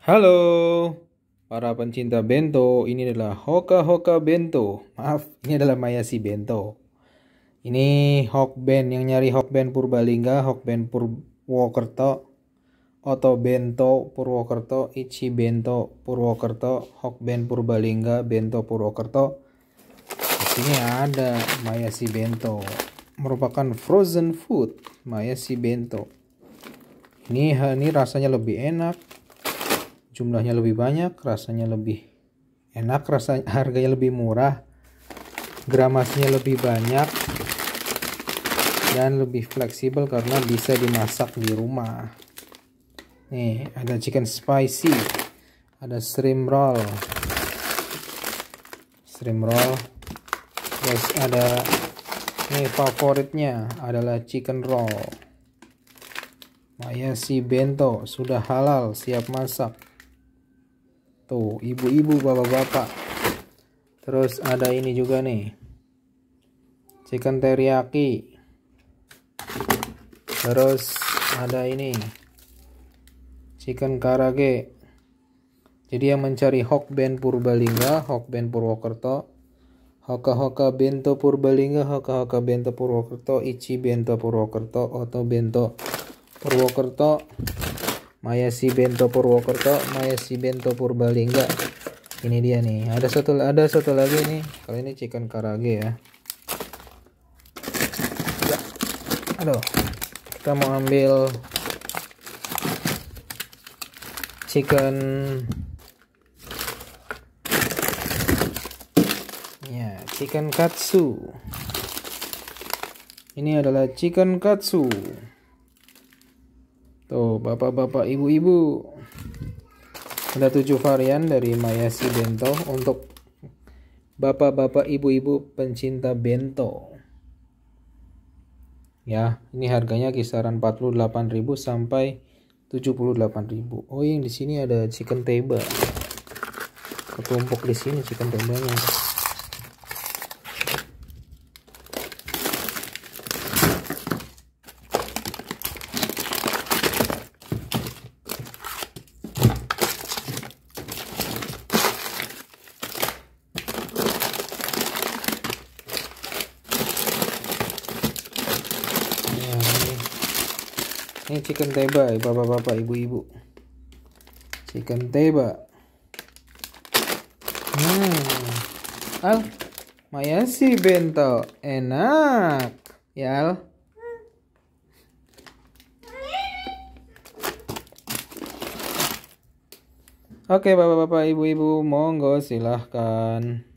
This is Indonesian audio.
Halo para pencinta bento, ini adalah Hoka Hoka Bento. Maaf, ini adalah Mayasi Bento. Ini Hokben yang nyari Hokben Purbalingga, Hokben Purwokerto, Oto Bento Purwokerto, Ichi Bento Purwokerto, Hokben Purbalingga, Bento Purwokerto. Di sini ada Mayasi Bento. Merupakan frozen food Mayasi Bento. Ini ini rasanya lebih enak, jumlahnya lebih banyak rasanya lebih enak rasanya harganya lebih murah gramasnya lebih banyak dan lebih fleksibel karena bisa dimasak di rumah nih ada chicken spicy ada shrimp roll shrimp roll terus ada nih favoritnya adalah chicken roll Maya si bento sudah halal siap masak tuh ibu-ibu bapak-bapak terus ada ini juga nih chicken teriyaki terus ada ini chicken karage jadi yang mencari Hokben Purbalingga, Hokben Purwokerto, Hoka Hoka Bento Purbalingga, Hoka Hoka Bento Purwokerto, Ichi Bento Purwokerto, Oto Bento Purwokerto, Maya si Bento Purwokerto Mayasi Bento Purbali enggak ini dia nih ada satu ada satu lagi nih Kali ini chicken karage ya. ya aduh kita mau ambil chicken ya chicken katsu ini adalah chicken katsu Tuh, bapak-bapak, ibu-ibu. Ada tujuh varian dari Mayashi Bento untuk bapak-bapak, ibu-ibu pencinta bento. Ya, ini harganya kisaran 48.000 sampai 78.000. Oh, yang di sini ada chicken table. Ketumpuk di sini chicken -nya. Ini chicken teba, bapak-bapak, ibu-ibu. Chicken teba. Hmm. Al, Maya si bento. Enak. Ya, Al. Oke, bapak-bapak, ibu-ibu, monggo silahkan.